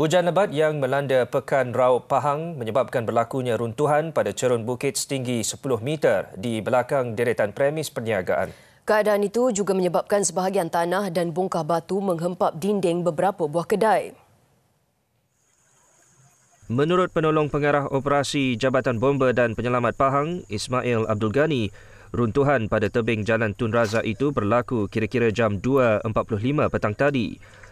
Hujan lebat yang melanda pekan Raub Pahang menyebabkan berlakunya runtuhan pada cerun bukit setinggi 10 meter di belakang deretan premis perniagaan. Keadaan itu juga menyebabkan sebahagian tanah dan bongkah batu menghempap dinding beberapa buah kedai. Menurut penolong pengarah operasi Jabatan Bomba dan Penyelamat Pahang, Ismail Abdul Ghani, runtuhan pada tebing Jalan Tun Razak itu berlaku kira-kira jam 2.45 petang tadi.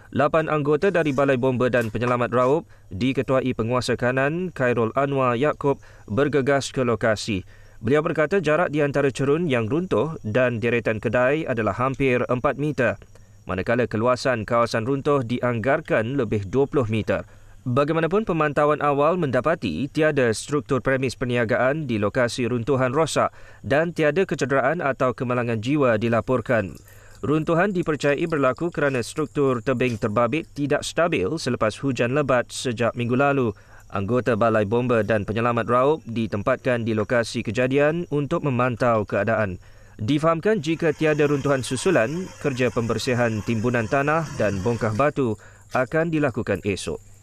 Lapan anggota dari Balai Bomba dan Penyelamat Raub diketuai penguasa kanan Khairul Anwar Yaakob bergegas ke lokasi. Beliau berkata jarak di antara cerun yang runtuh dan deretan kedai adalah hampir 4 meter. Manakala keluasan kawasan runtuh dianggarkan lebih 20 meter. Bagaimanapun pemantauan awal mendapati tiada struktur premis perniagaan di lokasi runtuhan rosak dan tiada kecederaan atau kemalangan jiwa dilaporkan. Runtuhan dipercayai berlaku kerana struktur tebing terbabit tidak stabil selepas hujan lebat sejak minggu lalu. Anggota Balai Bomba dan Penyelamat Raub ditempatkan di lokasi kejadian untuk memantau keadaan. Difahamkan jika tiada runtuhan susulan, kerja pembersihan timbunan tanah dan bongkah batu akan dilakukan esok.